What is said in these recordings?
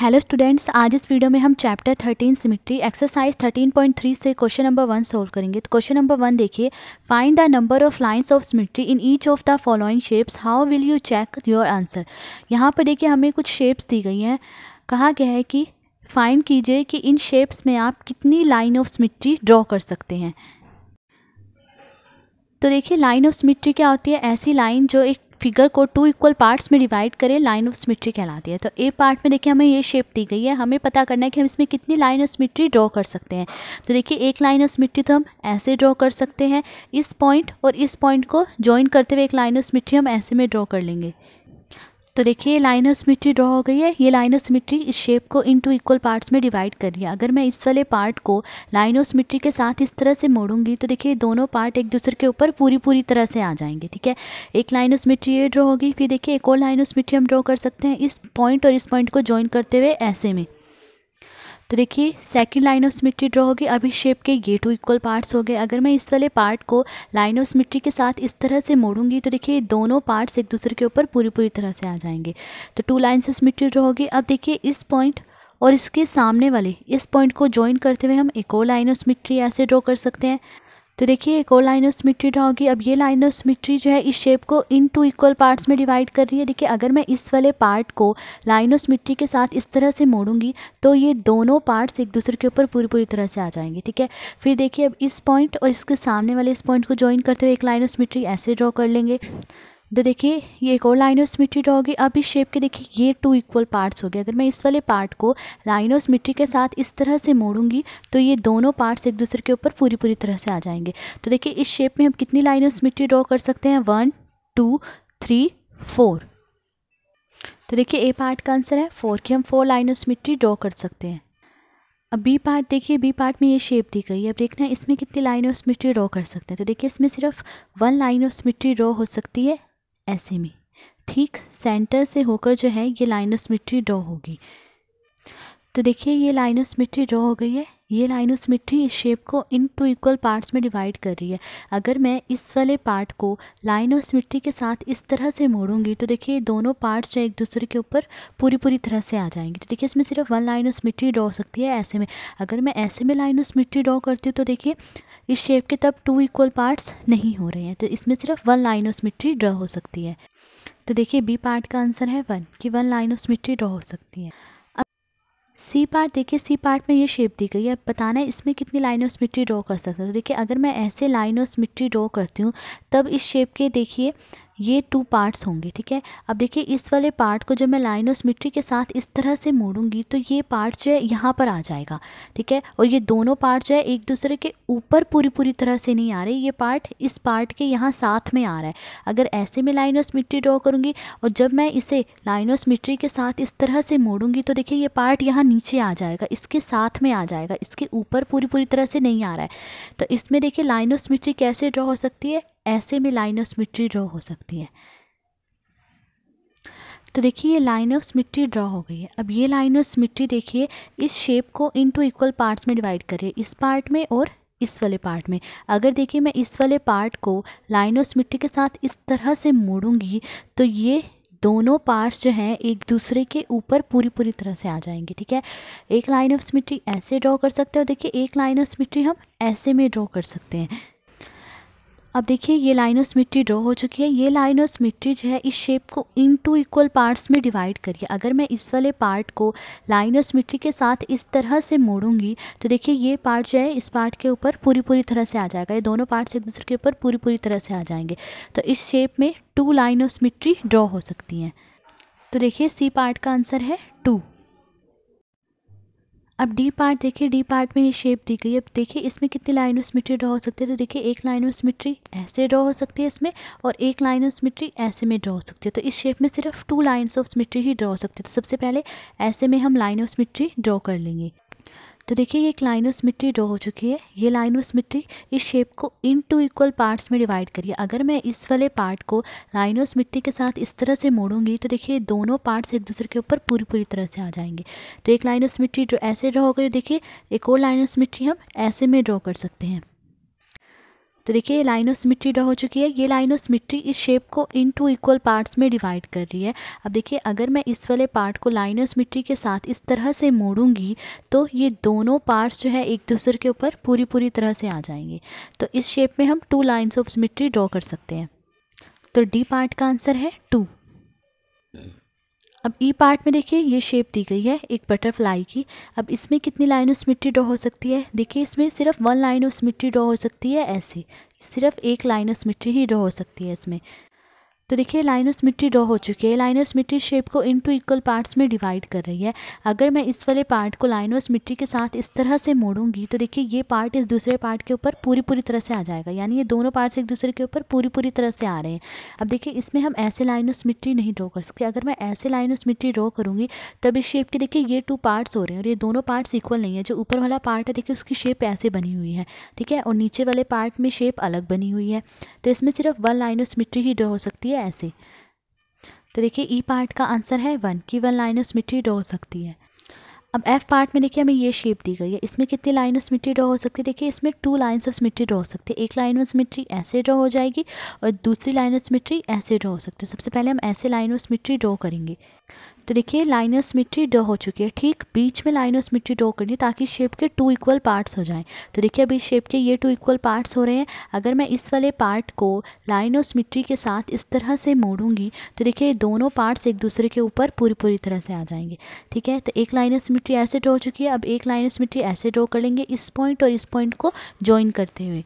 hello students आज इस video में हम चैप्टर 13 सिमिट्री एक्सरसाइज 13.3 से क्वेश्चन नंबर वन सॉल्व करेंगे तो क्वेश्चन नंबर वन देखिए find the number of lines of symmetry in each of the following shapes how will you check your answer यहाँ पर देखिए हमें कुछ शेप्स दी गई हैं कहा गया है कि फाइंड कीजिए कि इन शेप्स में आप कितनी लाइन ऑफ सिमिट्री ड्रॉ कर सकते हैं तो देखिए लाइन ऑफ सिमिट्री क्या होती है ऐसी लाइन जो एक फिगर को टू इक्वल पार्ट्स में डिवाइड करें लाइन ऑफ सिमेट्री कहलाती है तो ए पार्ट में देखिए हमें ये शेप दी गई है हमें पता करना है कि हम इसमें कितनी लाइन ऑफ सिमेट्री ड्रॉ कर सकते हैं तो देखिए एक लाइन ऑफ सिमेट्री तो हम ऐसे ड्रॉ कर सकते हैं इस पॉइंट और इस पॉइंट को ज्वाइन करते हुए एक लाइन ऑफ सिमेट्री हम ऐसे में ड्रॉ कर लेंगे तो देखिए लाइनर सिमिट्री ड्रॉ हो गई है ये लाइनर सिमिट्री इस शेप को इन टू इक्वल पार्ट्स में डिवाइड कर रही है अगर मैं इस वाले पार्ट को लाइनर सिमिट्री के साथ इस तरह से मोड़ूंगी तो देखिए दोनों पार्ट एक दूसरे के ऊपर पूरी पूरी तरह से आ जाएंगे ठीक है एक लाइनर सिमिट्री ये ड्रॉ होगी फिर देखिए एक और लाइनर सिमिट्री हम ड्रॉ कर सकते हैं इस पॉइंट और इस पॉइंट को ज्वाइन करते हुए ऐसे में तो देखिए second line of symmetry draw होगी अभी शेप के ये टू इक्वल पार्ट्स हो गए अगर मैं इस वाले पार्ट को लाइन ऑफ सिमेट्री के साथ इस तरह से मोड़ूंगी तो देखिए दोनों पार्ट्स एक दूसरे के ऊपर पूरी पूरी तरह से आ जाएंगे तो two lines of symmetry draw होगी अब देखिए इस पॉइंट और इसके सामने वाले इस पॉइंट को ज्वाइन करते हुए हम एक और लाइन ऑफ सिमेट्री ऐसे ड्रॉ कर सकते हैं तो देखिए एक और लाइन ऑफ सिमेट्री ड्रा होगी अब ये लाइन ऑफ सिमेट्री जो है इस शेप को इन टू इक्वल पार्ट्स में डिवाइड कर रही है देखिए अगर मैं इस वाले पार्ट को लाइन ऑफ सिमेट्री के साथ इस तरह से मोड़ूंगी तो ये दोनों पार्ट्स एक दूसरे के ऊपर पूरी पूरी तरह से आ जाएंगे ठीक है फिर देखिए अब इस पॉइंट और इसके सामने वाले इस पॉइंट को ज्वाइन करते हुए एक लाइन ऑफ सिमेट्री ऐसे ड्रॉ कर लेंगे तो देखिए ये एक और लाइनोस मिट्री ड्रॉ होगी अब इस शेप के देखिए ये टू इक्वल पार्ट्स हो गए अगर मैं इस वाले पार्ट को लाइनोस मिट्री के साथ इस तरह से मोड़ूंगी तो ये दोनों पार्ट्स एक दूसरे के ऊपर पूरी पूरी तरह से आ जाएंगे तो देखिए इस शेप में हम कितनी लाइनोस मिट्री ड्रॉ कर सकते हैं वन टू थ्री फोर तो देखिए ए पार्ट का आंसर है फोर की हम फोर लाइनोस मिट्री ड्रॉ कर सकते हैं अब बी पार्ट देखिए बी पार्ट में ये शेप दी गई है अब देखना है इसमें कितनी लाइन ऑफ मिट्टी ड्रॉ कर सकते हैं तो देखिए इसमें सिर्फ one line of symmetry draw हो सकती है ऐसे में ठीक सेंटर से होकर जो है ये लाइनस मिट्टी ड्रॉ होगी तो देखिए ये लाइनस मिट्टी ड्रॉ हो गई है ये लाइन उस मिट्टी इस शेप को इन टू इक्वल पार्ट्स में डिवाइड कर रही है अगर मैं इस वाले पार्ट को लाइन उस मिट्टी के साथ इस तरह से मोड़ूंगी तो देखिए दोनों पार्ट्स जो एक दूसरे के ऊपर पूरी पूरी तरह से आ जाएंगे तो देखिए इसमें सिर्फ वन लाइन उस मिट्टी ड्रॉ हो सकती है ऐसे में अगर मैं ऐसे में लाइन उस मिट्टी ड्रॉ करती हूँ तो देखिए इस शेप के तब टू इक्वल पार्ट्स नहीं हो रहे हैं तो इसमें सिर्फ वन लाइन उस मिट्टी ड्रॉ हो सकती है तो देखिए बी पार्ट का आंसर है वन कि वन लाइन उस मिट्टी ड्रॉ हो सकती है सी पार्ट देखिए सी पार्ट में ये शेप दी गई है अब बताना है इसमें कितनी लाइन ऑफ मिट्टी ड्रॉ कर सकते हो तो देखिए अगर मैं ऐसे लाइन ऑफ मिट्टी ड्रॉ करती हूँ तब इस शेप के देखिए ये टू पार्ट्स होंगे ठीक है अब देखिए इस वाले पार्ट को जब मैं लाइन और सिमिट्री के साथ इस तरह से मोड़ूंगी तो ये पार्ट जो है यहाँ पर आ जाएगा ठीक है और ये दोनों पार्ट जो है एक दूसरे के ऊपर पूरी पूरी तरह से नहीं आ रही ये पार्ट इस पार्ट के यहाँ साथ में आ रहा है अगर ऐसे में लाइन और सिमिट्री ड्रॉ करूँगी और जब मैं इसे लाइन और सिमिट्री के साथ इस तरह से मोड़ूंगी तो देखिए ये पार्ट यहाँ नीचे आ जाएगा इसके साथ में आ जाएगा इसके ऊपर पूरी पूरी तरह से नहीं आ रहा है तो इसमें देखिए लाइन ऑफ सिमिट्री कैसे ड्रॉ हो सकती है ऐसे में लाइन ऑफ मिट्टी ड्रॉ हो सकती है तो देखिए ये लाइन ऑफ मिट्टी ड्रॉ हो गई है अब ये लाइन ऑफ मिट्टी देखिए इस शेप को इन टू इक्वल पार्ट्स में डिवाइड करिए इस पार्ट में और इस वाले पार्ट में अगर देखिए मैं इस वाले पार्ट को लाइन ऑफ मिट्टी के साथ इस तरह से मोड़ूंगी तो ये दोनों पार्ट्स जो हैं एक दूसरे के ऊपर पूरी पूरी तरह से आ जाएंगे ठीक है एक लाइन ऑफ सिमिट्री ऐसे ड्रॉ कर सकते हैं और देखिए एक लाइन ऑफ सिमिट्री हम ऐसे में ड्रॉ कर सकते हैं अब देखिए ये लाइन ऑफ सिमेट्री ड्रॉ हो चुकी है ये लाइन ऑफ सिमेट्री जो है इस शेप को इन टू इक्वल पार्ट्स में डिवाइड करिए अगर मैं इस वाले पार्ट को लाइन ऑफ सिमेट्री के साथ इस तरह से मोड़ूंगी तो देखिए ये पार्ट जो है इस पार्ट के ऊपर पूरी पूरी तरह से आ जाएगा ये दोनों पार्ट्स एक दूसरे के ऊपर पूरी पूरी तरह से आ जाएंगे तो इस शेप में two line of symmetry draw हो सकती हैं तो देखिए सी पार्ट का आंसर है टू अब डी पार्ट देखिए डी पार्ट में ये शेप दी गई अब देखिए इसमें कितनी लाइन ऑफ सिमेट्री ड्रॉ हो सकती है तो देखिए एक लाइन ऑफ सिमेट्री ऐसे ड्रॉ हो सकती है इसमें और एक लाइन ऑफ सिमेट्री ऐसे में ड्रॉ हो सकती है तो इस शेप में सिर्फ टू लाइन्स ऑफ सिमेट्री ही ड्रॉ हो सकती है तो सबसे पहले ऐसे में हम लाइन ऑफ सिमेट्री ड्रॉ कर लेंगे तो देखिए ये एक लाइनोस मिट्टी ड्रॉ हो चुकी है ये लाइनोस मिट्टी इस शेप को इन टू इक्वल पार्ट्स में डिवाइड करिए अगर मैं इस वाले पार्ट को लाइनोस मिट्टी के साथ इस तरह से मोड़ूंगी तो देखिए दोनों पार्ट्स एक दूसरे के ऊपर पूरी पूरी तरह से आ जाएंगे तो एक लाइनोस मिट्टी ड्रॉ ऐसे ड्रॉ हो गई देखिए एक और लाइनोस मिट्टी हम ऐसे में ड्रॉ कर सकते हैं तो देखिए ये लाइन ऑफ सिमिट्री ड्रा हो चुकी है ये लाइन ऑफ सिमिट्री इस शेप को इन टू इक्वल पार्ट्स में डिवाइड कर रही है अब देखिए अगर मैं इस वाले पार्ट को लाइन ऑफ सिमिट्री के साथ इस तरह से मोड़ूंगी तो ये दोनों पार्ट्स जो है एक दूसरे के ऊपर पूरी पूरी तरह से आ जाएंगे तो इस शेप में हम two lines of symmetry draw कर सकते हैं तो डी पार्ट का आंसर है टू अब ई e पार्ट में देखिए ये शेप दी गई है एक बटरफ्लाई की अब इसमें कितनी लाइन उस मिट्टी ड्रॉ हो सकती है देखिए इसमें सिर्फ वन लाइन उस मिट्टी ड्रॉ हो सकती है ऐसे सिर्फ एक लाइन उस मिट्टी ही ड्रॉ हो सकती है इसमें तो देखिए लाइनस मिट्टी ड्रॉ हो चुकी है लाइनस मिट्टी शेप को इन टू इक्वल पार्ट्स में डिवाइड कर रही है अगर मैं इस वाले पार्ट को लाइनस मिट्टी के साथ इस तरह से मोड़ूंगी तो देखिए ये पार्ट इस दूसरे पार्ट के ऊपर पूरी पूरी तरह से आ जाएगा यानी ये दोनों पार्ट्स एक दूसरे के ऊपर पूरी पूरी तरह से आ रहे हैं अब देखिए इसमें हम ऐसे लाइनस मिट्टी नहीं ड्रॉ कर सकते अगर मैं ऐसे लाइनस मिट्टी ड्रॉ करूँगी तब इस शेप के देखिए ये टू पार्ट्स हो रहे हैं और ये दोनों पार्ट्स इक्वल नहीं है जो ऊपर वाला पार्ट है देखिए उसकी शेप ऐसे बनी हुई है ठीक है और नीचे वाले पार्ट में शेप अलग बनी हुई है तो इसमें सिर्फ वन लाइनस मिट्टी ही ड्रॉ हो सकती है है ऐसे तो देखिए ई e पार्ट का आंसर है वन कि वन लाइनस मिट्टी डो हो सकती है अब एफ पार्ट में देखिए हमें ये शेप दी गई है इसमें कितनी लाइन ऑफ सिमेट्री ड्रॉ हो सकती है देखिए इसमें two lines of symmetry draw हो सकती है एक लाइन ऑफ सिमेट्री ऐसे ड्रॉ हो जाएगी और दूसरी लाइन ऑफ सिमेट्री ऐसे ड्रॉ हो सकती है सबसे पहले हम ऐसे लाइन ऑफ सिमेट्री ड्रॉ करेंगे तो देखिए लाइनस मिट्टी ड्रॉ हो चुकी है ठीक बीच में लाइनस मिट्टी ड्रॉ करनी है ताकि शेप के टू इक्वल पार्ट्स हो जाएं तो देखिए अभी शेप के ये टू इक्वल पार्ट्स हो रहे हैं अगर मैं इस वाले पार्ट को लाइनस मिट्टी के साथ इस तरह से मोड़ूंगी तो देखिए दोनों पार्ट्स एक दूसरे के ऊपर पूरी पूरी तरह से आ जाएंगे ठीक है तो एक लाइनस मिट्टी ऐसे ड्रॉ हो चुकी है अब एक लाइनस मिट्टी ऐसे ड्रॉ कर लेंगे इस पॉइंट और इस पॉइंट को ज्वाइन करते हुए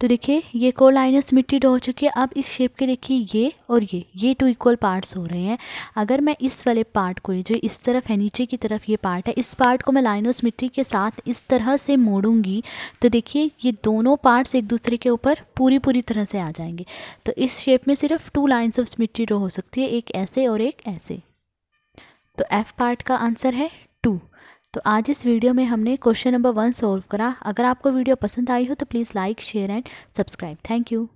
तो देखिए ये मिट्टी मिट्टीड हो चुकी है अब इस शेप के देखिए ये और ये ये टू इक्वल पार्ट्स हो रहे हैं अगर मैं इस वाले पार्ट को जो इस तरफ है नीचे की तरफ ये पार्ट है इस पार्ट को मैं लाइनस मिट्टी के साथ इस तरह से मोड़ूंगी तो देखिए ये दोनों पार्ट्स एक दूसरे के ऊपर पूरी पूरी तरह से आ जाएंगे तो इस शेप में सिर्फ टू लाइन्स ऑफ मिट्टी रो हो सकती है एक ऐसे और एक ऐसे तो एफ़ पार्ट का आंसर है टू तो आज इस वीडियो में हमने क्वेश्चन नंबर वन सॉल्व करा अगर आपको वीडियो पसंद आई हो तो please like share and subscribe thank you